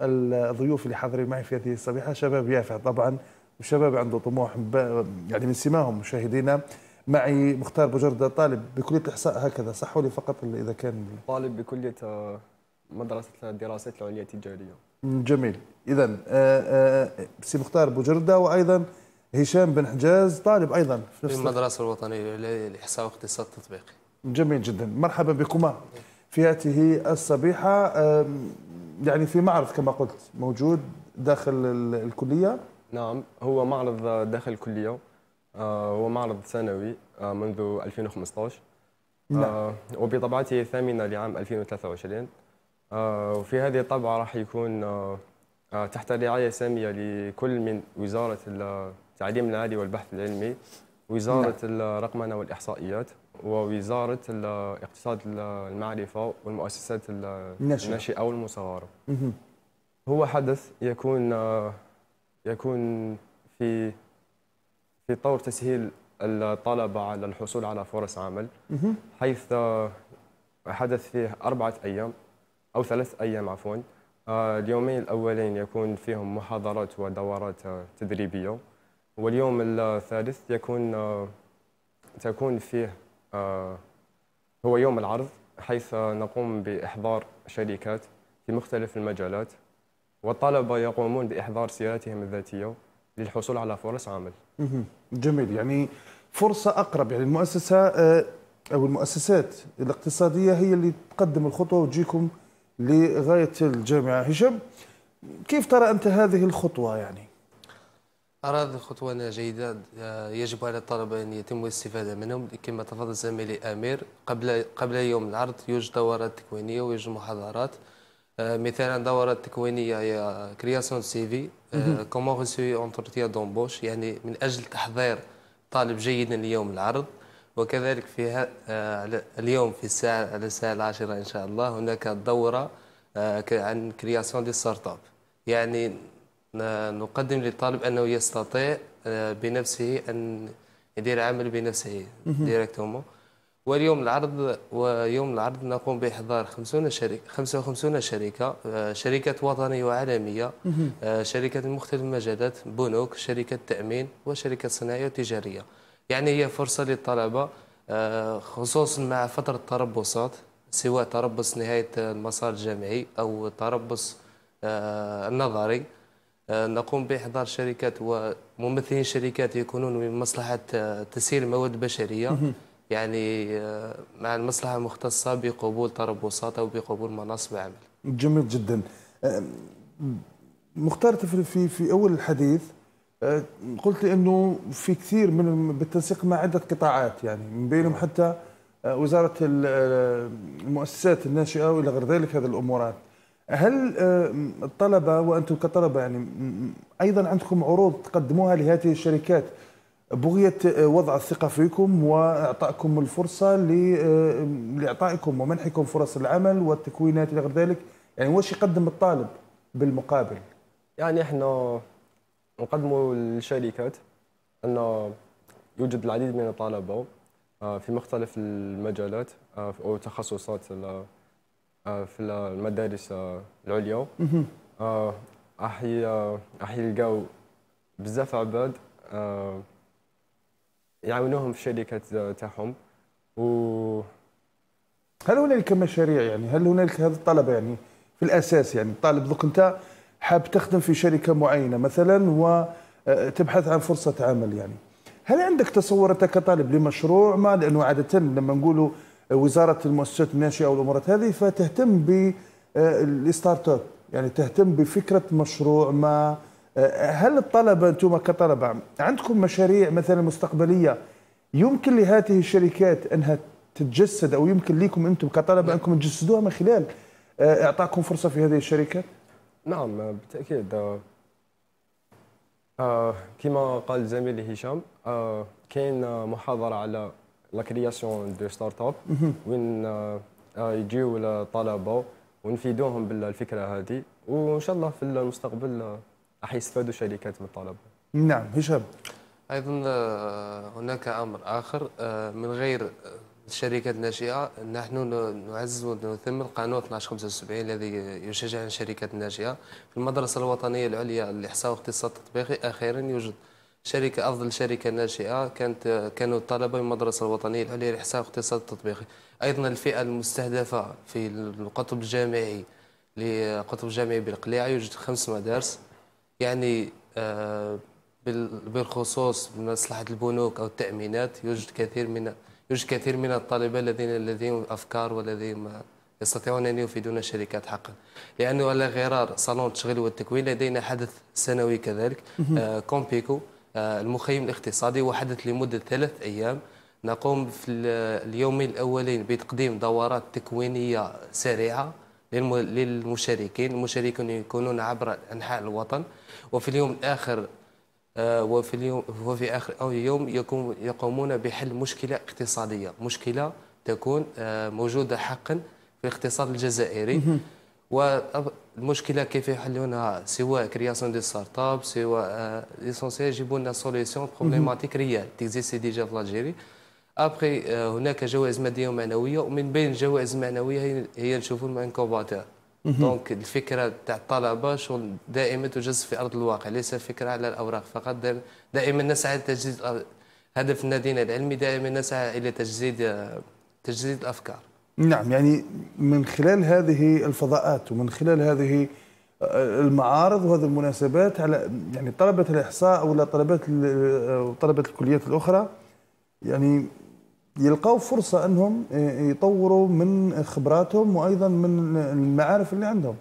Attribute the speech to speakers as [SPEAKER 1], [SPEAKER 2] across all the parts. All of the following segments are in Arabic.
[SPEAKER 1] الضيوف اللي حاضرين معي في هذه الصبيحه شباب يافع طبعا وشباب عنده طموح يعني من سماهم مشاهدينا معي مختار بجردة طالب بكلية الإحصاء هكذا صح ولا فقط إذا كان
[SPEAKER 2] طالب بكلية آه، مدرسة الدراسات العليا التجارية
[SPEAKER 1] جميل إذا آه، آه، سي مختار بجردة وأيضا هشام بن حجاز طالب أيضا في نفس
[SPEAKER 3] المدرسة الوطنية للإحصاء واقتصاد تطبيقي
[SPEAKER 1] جميل جدا مرحبا بكما في هذه الصبيحة يعني في معرض كما قلت موجود داخل الكليه
[SPEAKER 2] نعم هو معرض داخل الكليه آه، هو معرض سنوي آه، منذ 2015 نعم. آه، وبطبعته الثامنه لعام 2023 وفي هذه الطبعه راح يكون تحت رعايه ساميه لكل من وزاره التعليم العالي والبحث العلمي وزاره نعم. الرقمنه والاحصائيات ووزارة الاقتصاد المعرفة والمؤسسات الناشئة والمصغرة هو حدث يكون يكون في في طور تسهيل الطلبة على الحصول على فرص عمل حيث حدث فيه أربعة أيام أو ثلاث أيام عفوا اليومين الأولين يكون فيهم محاضرات ودورات تدريبية واليوم الثالث يكون تكون فيه آه، هو يوم العرض حيث نقوم بإحضار شركات في مختلف المجالات والطلبة يقومون بإحضار سيرتهم الذاتية للحصول على فرص عمل
[SPEAKER 1] جميل يعني فرصة أقرب يعني المؤسسة آه، أو المؤسسات الاقتصادية هي اللي تقدم الخطوة وتجيكم لغاية الجامعة هشام كيف ترى أنت هذه الخطوة يعني؟
[SPEAKER 3] أراد خطوانا جيدة آه، يجب على الطلبة أن يتم الاستفادة منهم كما تفضل زميلي أمير قبل قبل يوم العرض يوجد دورات تكوينية ويوجد محاضرات آه، مثلا دورات تكوينية هي كرياسيون سي في كومون غوسوي اونترتيان دومبوش يعني من أجل تحضير طالب جيدا ليوم العرض وكذلك فيها آه، اليوم في الساعة على الساعة العاشرة إن شاء الله هناك دورة عن كرياسيون دي ستارت اب يعني نقدم للطالب انه يستطيع آه، بنفسه ان يدير عمل بنفسه ديريكتومون واليوم العرض ويوم العرض نقوم باحضار 50 شركه 55 آه، شركه شركات وطنيه وعالميه آه، شركات من مختلف المجالات بنوك شركات تامين وشركات صناعيه وتجاريه يعني هي فرصه للطلبه خصوصا مع فتره التربصات سواء تربص نهايه المسار الجامعي او تربص النظري آه، نقوم بإحضار شركات وممثلين شركات يكونون من مصلحة آه، تسهيل المواد البشريه يعني آه، مع المصلحة المختصة بقبول تربصات او بقبول مناصب عمل
[SPEAKER 1] جميل جدا مختار في في أول الحديث قلت لي أنه في كثير من بالتنسيق مع عدة قطاعات يعني من بينهم نعم. حتى وزارة المؤسسات الناشئة وإلى غير ذلك هذه الأمورات هل آه، الطلبه وانتم كطلبه يعني ايضا عندكم عروض تقدموها لهذه الشركات بغية آه، وضع الثقة فيكم وإعطائكم الفرصة آه، لإعطائكم ومنحكم فرص العمل والتكوينات إلى غير ذلك يعني واش يقدم الطالب بالمقابل يعني احنا نقدموا للشركات
[SPEAKER 2] أن يوجد العديد من الطلبة في مختلف المجالات أو تخصصات آه، في المدارس آه، العليا راح راح يلقاو بزاف عباد آه، يعاونوهم في الشركات تاعهم
[SPEAKER 1] و هل هنالك مشاريع يعني هل هنالك هذا الطلب يعني في الاساس يعني الطالب دوك انت حاب تخدم في شركه معينه مثلا وتبحث عن فرصه عمل يعني هل عندك تصور انت كطالب لمشروع ما لانه عاده لما نقولوا وزاره المؤسسات الناشئه والأمور هذه فتهتم بالستارت آه، اب يعني تهتم بفكره مشروع ما آه، هل الطلبه انتم كطلبه عندكم مشاريع مثلا مستقبليه يمكن لهذه الشركات انها تتجسد او يمكن لكم انتم كطلبه انكم تجسدوها من خلال آه، اعطاكم فرصه في هذه الشركات؟ نعم بالتاكيد
[SPEAKER 2] كما قال زميلي هشام كاين محاضره على لا كرياسيون دو ستارت اب وين يجيو الطلبه ونفيدوهم بالفكره هذه وان شاء الله في المستقبل راح يستفادوا شركات من الطلبه.
[SPEAKER 1] نعم هشام.
[SPEAKER 2] ايضا
[SPEAKER 3] آه، هناك امر اخر آه، من غير آه، الشركات الناشئه نحن نعزز ونثمر قانون 1275 الذي يشجع الشركات الناشئه في المدرسه الوطنيه العليا للاحصاء والاقتصاد التطبيقي اخيرا يوجد شركة أفضل شركة ناشئة كانت كانوا الطلبة من المدرسة الوطنية العليا للحساب والاقتصاد التطبيقي أيضا الفئة المستهدفة في القطب الجامعي لقطب الجامعي بالقلاع يوجد خمس مدارس يعني آه، بالخصوص مصلحة البنوك أو التأمينات يوجد كثير من يوجد كثير من الطلبة الذين لديهم أفكار والذين يستطيعون أن يفيدون الشركات حقا لأنه على غرار صالون التشغيل والتكوين لدينا حدث سنوي كذلك آه، كومبيكو آه، المخيم الاقتصادي وحدث لمدة ثلاث أيام نقوم في اليومين الأولين بتقديم دورات تكوينية سريعة للمشاركين المشاركون يكونون عبر أنحاء الوطن وفي اليوم الآخر آه، وفي اليوم وفي آخر يوم يقوم يقومون بحل مشكلة اقتصادية مشكلة تكون آه، موجودة حقا في الاقتصاد الجزائري والمشكله كيف يحلونها سواء كرياسيون دي ستارت اب سواء ليسونسي آه، يجيبوا لنا سوليسيون بروبليماتيك ريال تيكزيسي ديجا في الجيري ابخي آه، هناك جوائز ماديه ومعنويه ومن بين الجوائز المعنويه هي نشوفوا الانكوباتور دونك الفكره تاع الطلبه شغل دائما تجز في ارض الواقع ليس فكره على الاوراق فقط دائما نسعى لتجديد آه، هدف النادي العلمي دائما نسعى الى تجديد تجديد الافكار
[SPEAKER 1] نعم يعني من خلال هذه الفضاءات ومن خلال هذه آه، المعارض وهذه المناسبات على يعني طلبة الإحصاء ولا طلبات آه، طلبة الكليات الأخرى يعني يلقوا فرصة أنهم آه، يطوروا من خبراتهم وأيضا من المعارف اللي عندهم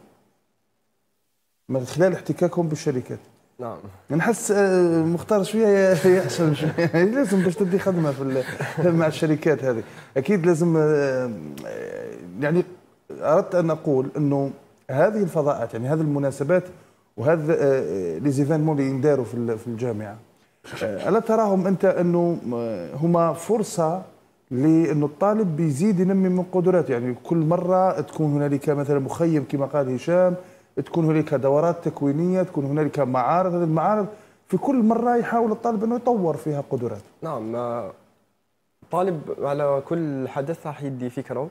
[SPEAKER 1] من خلال احتكاكهم بالشركات نعم نحس آه، مختار شويه يحسن شويه يعني لازم باش تدي خدمه في مع الشركات هذه اكيد لازم آه، آه، يعني اردت ان اقول انه هذه الفضاءات يعني هذه المناسبات وهذا ليزيفينمون اللي ينداروا في الجامعه الا تراهم انت انه هما فرصه لانه الطالب بيزيد ينمي من قدراته يعني كل مره تكون هنالك مثلا مخيم كما قال هشام تكون هنالك دورات تكوينيه تكون هنالك معارض هذه المعارض في كل مره يحاول الطالب انه يطور فيها قدراته
[SPEAKER 2] نعم آه، طالب على كل حدث راح يدي فكره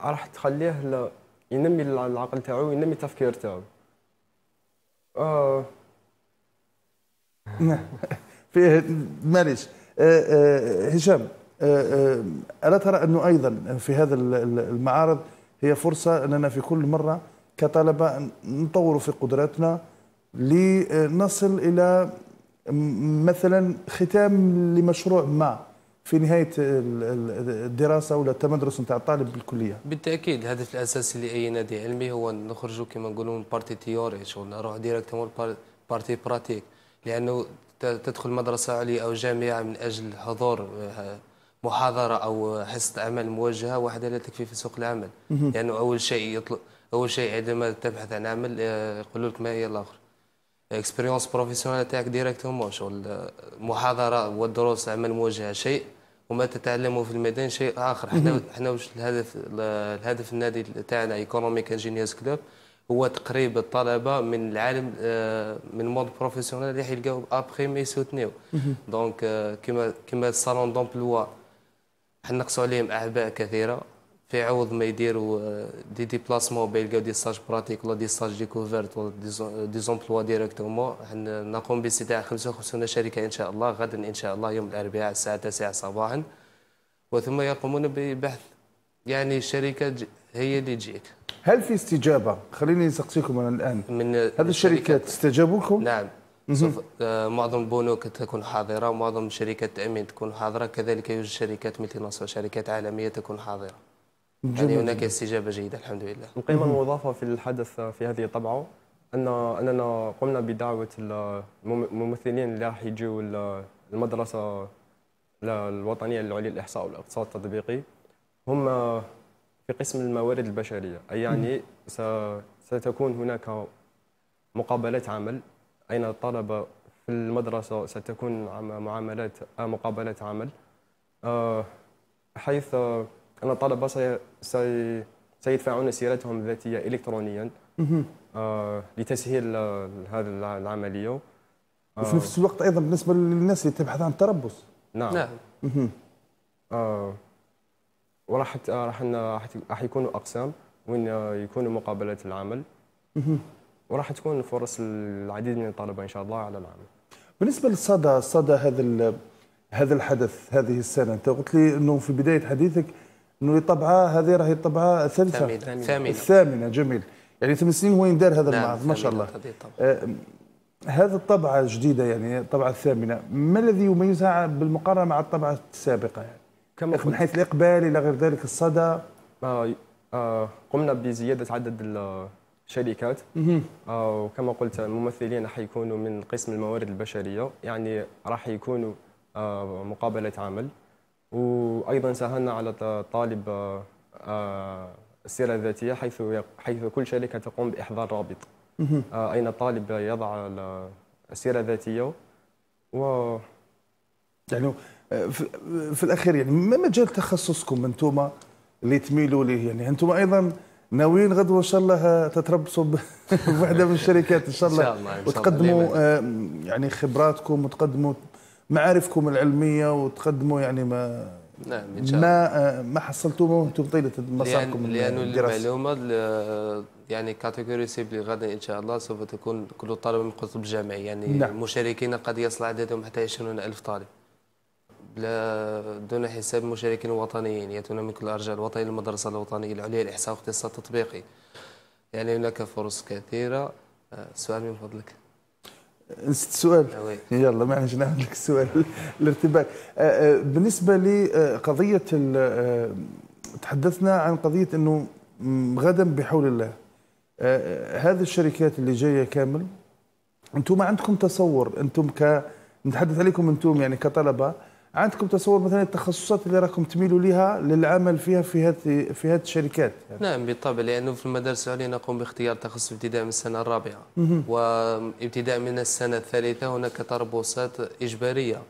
[SPEAKER 2] راح تخليه ل... ينمي العقل تاعه ينمي التفكير تاعه
[SPEAKER 1] آه. نعم. فيه معليش آه، آه، هشام الا ترى انه ايضا في هذا المعارض هي فرصه اننا في كل مره كطلبه نطوروا في قدراتنا لنصل الى مثلا ختام لمشروع ما في نهايه الدراسه ولا التمدرس نتاع الطالب بالكليه.
[SPEAKER 3] بالتاكيد الهدف الاساسي لاي نادي علمي هو نخرجوا كما نقولوا من بارتي تيوري شغل نروح ديريكتومون بارتي براتيك لانه تدخل مدرسه عليا او جامعه من اجل حضور محاضره او حصه عمل موجهه وحدها لا تكفي في سوق العمل لانه اول شيء يطلب أول شيء عندما تبحث عن عمل آه، يقولوا لك ما هي الآخر اكسبيريونس بروفيسيونال تاعك ديريكت هما شغل محاضرة والدروس عمل موجهة شيء وما تتعلمه في الميدان شيء آخر احنا احنا واش الهدف الهدف النادي تاعنا ايكونوميك انجينيرز كلوب هو تقريب الطلبه من العالم آه، من مود بروفيسيونيل اللي حيلقاو ابخي ما يسوتنيو دونك آه، كيما كيما الصالون دومبلوا حنا نقصوا عليهم اعباء كثيره فيعوض ما يديروا دي ديبلاسمون باه يلقاو دي ساج براتيك ولا دي ساج ديكوفيرت ولا دي زومبلوا ديريكتومون نقوم باستدعاء 55 شركه ان شاء الله غدا ان شاء الله يوم الاربعاء الساعه 9 صباحا وثم يقومون ببحث يعني الشركه هي اللي تجيك
[SPEAKER 1] هل في استجابه؟ خليني نسقسيكم انا الان من هذه الشركات استجابوا لكم؟ نعم سوف
[SPEAKER 3] معظم البنوك تكون حاضره معظم شركات التامين تكون حاضره كذلك يوجد شركات مثل ناسيونال شركات عالميه تكون حاضره يعني هناك
[SPEAKER 2] استجابه جيده الحمد لله القيمه المضافه في الحدث في هذه الطبعه ان اننا قمنا بدعوه الممثلين اللي راح يجوا المدرسه الوطنيه العليا للاحصاء والاقتصاد التطبيقي هم في قسم الموارد البشريه اي يعني ستكون هناك مقابلات عمل اين الطلبه في المدرسه ستكون معاملات مقابلات عمل آه، حيث ان الطلبه سي... سي... سيدفعون سيرتهم الذاتيه الكترونيا آه لتسهيل هذه العمليه
[SPEAKER 1] آه وفي نفس آه. الوقت ايضا بالنسبه للناس اللي تبحث عن التربص
[SPEAKER 2] نعم نعم آه وراح راح راح يكونوا اقسام وين آه، يكونوا مقابلات العمل وراح تكون فرص العديد من الطلبه ان شاء الله على العمل
[SPEAKER 1] بالنسبه للصدى صدى هذا هذا الحدث هذه السنه انت قلت لي انه في بدايه حديثك انه طبعه هذه راهي الطبعه الثالثه الثامنه الثامنه جميل يعني ثمان سنين وين دار هذا نعم، المعرض ما شاء الله آه، هذه الطبعه الجديده يعني الطبعه الثامنه ما الذي يميزها بالمقارنه مع الطبعه السابقه يعني كما من حيث الاقبال الى غير ذلك الصدى
[SPEAKER 2] آه آه قمنا بزياده عدد الشركات آه، وكما قلت الممثلين راح يكونوا من قسم الموارد البشريه يعني راح يكونوا آه، مقابله عمل وايضا سهلنا على طالب آه، آه، السيره الذاتيه حيث حيث كل شركه تقوم باحضار رابط آه، اين الطالب يضع السيره الذاتيه
[SPEAKER 1] و يعني في الاخير يعني ما مجال تخصصكم انتم اللي تميلوا ليه يعني انتم ايضا ناويين غدوه ان شاء الله تتربصوا بوحده من الشركات ان شاء الله, إن شاء الله وتقدموا يعني خبراتكم وتقدموا معارفكم العلميه وتقدموا يعني ما نعم إن شاء الله. ما آه، ما حصلتوه وانتم طيله مساركم لانه المعلومه
[SPEAKER 3] يعني كاتيجوري سي اللي غدا ان شاء الله سوف تكون كل طالب من القطب الجامعي يعني نعم. المشاركين قد يصل عددهم حتى 20 الف طالب بلا دون حساب مشاركين وطنيين ياتون من كل ارجاء الوطن المدرسه الوطنيه العليا الاحصاء والاقتصاد التطبيقي يعني هناك فرص كثيره آه، سؤال من فضلك
[SPEAKER 1] نسيت السؤال يلا ما نعمل لك السؤال الارتباك آه، آه، بالنسبه لقضيه آه، تحدثنا عن قضيه انه غدا بحول الله هذه الشركات اللي جايه كامل انتم ما عندكم تصور انتم ك نتحدث عليكم انتم يعني كطلبه عندكم تصور مثلا التخصصات اللي راكم تميلوا لها للعمل فيها في هذه في هذه الشركات
[SPEAKER 3] يعني. نعم بالطبع لانه في المدارس العليا نقوم باختيار تخصص ابتداء من السنه الرابعه وابتداء من السنه الثالثه هناك تربصات اجباريه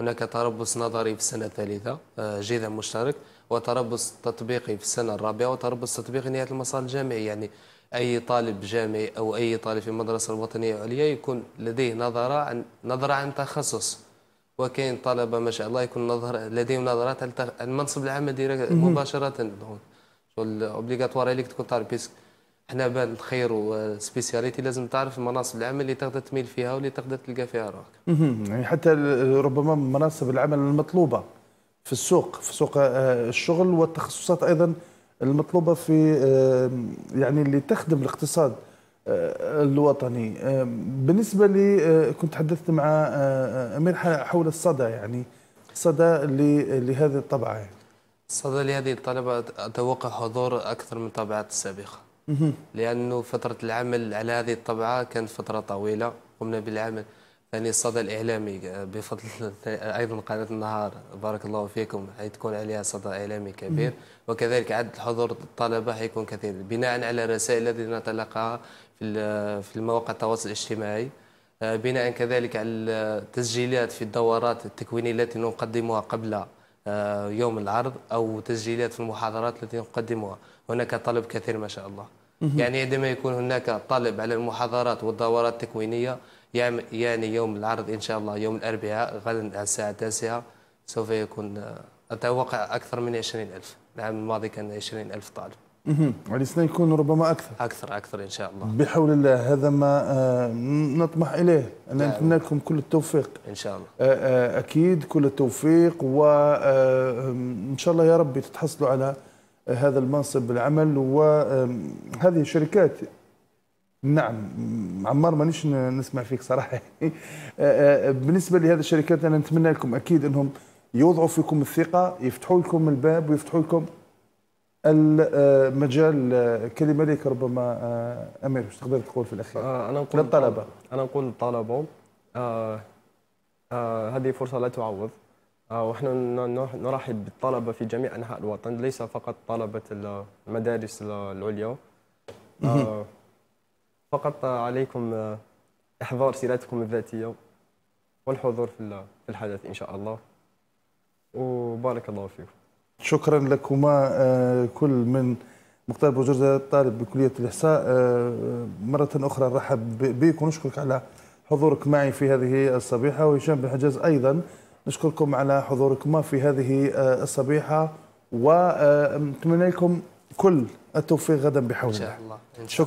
[SPEAKER 3] هناك تربص نظري في السنه الثالثه آه، جذع مشترك وتربص تطبيقي في السنه الرابعه وتربص تطبيقي نهايه المسار الجامعي يعني اي طالب جامعي او اي طالب في المدرسه الوطنيه العليا يكون لديه نظره عن نظره عن تخصص وكاين طلبه ما شاء الله يكون نظر لديهم نظرات على المنصب العمل مباشره هون شغل اوبليغاتوار عليك تكون طالب بيسك حنا بان سبيسياليتي لازم تعرف المناصب العمل اللي تقدر تميل فيها واللي تقدر تلقى فيها
[SPEAKER 1] روحك. يعني حتى ربما مناصب العمل المطلوبه في السوق في سوق آه، الشغل والتخصصات ايضا المطلوبه في يعني اللي تخدم الاقتصاد الوطني آه، بالنسبة لي آه، كنت تحدثت مع آه، أمير حول الصدى يعني صدى لهذه الطبعة يعني.
[SPEAKER 3] صدى لهذه الطلبة أتوقع حضور أكثر من الطبعات السابقة لأنه فترة العمل على هذه الطبعة كانت فترة طويلة قمنا بالعمل يعني الصدى الإعلامي آه، بفضل أيضا قناة النهار بارك الله فيكم حيكون عليها صدى إعلامي كبير وكذلك عدد حضور الطلبة حيكون كثير بناء على الرسائل التي نتلقاها في في المواقع التواصل الاجتماعي آه، بناء كذلك على التسجيلات في الدورات التكوينية التي نقدمها قبل آه، يوم العرض أو تسجيلات في المحاضرات التي نقدمها هناك طلب كثير ما شاء الله يعني عندما يكون هناك طلب على المحاضرات والدورات التكوينية يعني يوم العرض إن شاء الله يوم الأربعاء غدا على الساعة التاسعة سوف يكون آه، أتوقع أكثر من 20000 العام الماضي كان 20000 طالب
[SPEAKER 1] على يعني السنة يكون ربما أكثر
[SPEAKER 3] أكثر أكثر إن شاء الله
[SPEAKER 1] بحول الله هذا ما آه، نطمح إليه أنا نتمنى نعم. لكم كل التوفيق إن شاء الله آه، أكيد كل التوفيق وإن شاء الله يا ربي تتحصلوا على هذا المنصب العمل وهذه الشركات نعم عمار مانيش نسمع فيك صراحه آه، آه، بالنسبه لهذه الشركات انا نتمنى لكم اكيد انهم يوضعوا فيكم الثقه يفتحوا لكم الباب ويفتحوا لكم المجال آه، كلمه لك ربما امير واش تقدر تقول في الاخير انا نقول للطلبه
[SPEAKER 2] انا نقول للطلبه آه آه هذه فرصه لا تعوض آه ونحن نرحب بالطلبه في جميع انحاء الوطن ليس فقط طلبه المدارس العليا فقط عليكم آه، إحضار سيرتكم الذاتية والحضور في الحدث إن شاء الله وبارك الله فيكم
[SPEAKER 1] شكرا لكما آه، كل من مختار بوجردة طالب بكلية الإحصاء آه، مرة أخرى رحب بك ونشكرك على حضورك معي في هذه الصبيحة وهشام بن حجاز أيضا نشكركم على حضوركما في هذه الصبيحة ونتمنى لكم كل التوفيق غدا بحول الله شكرا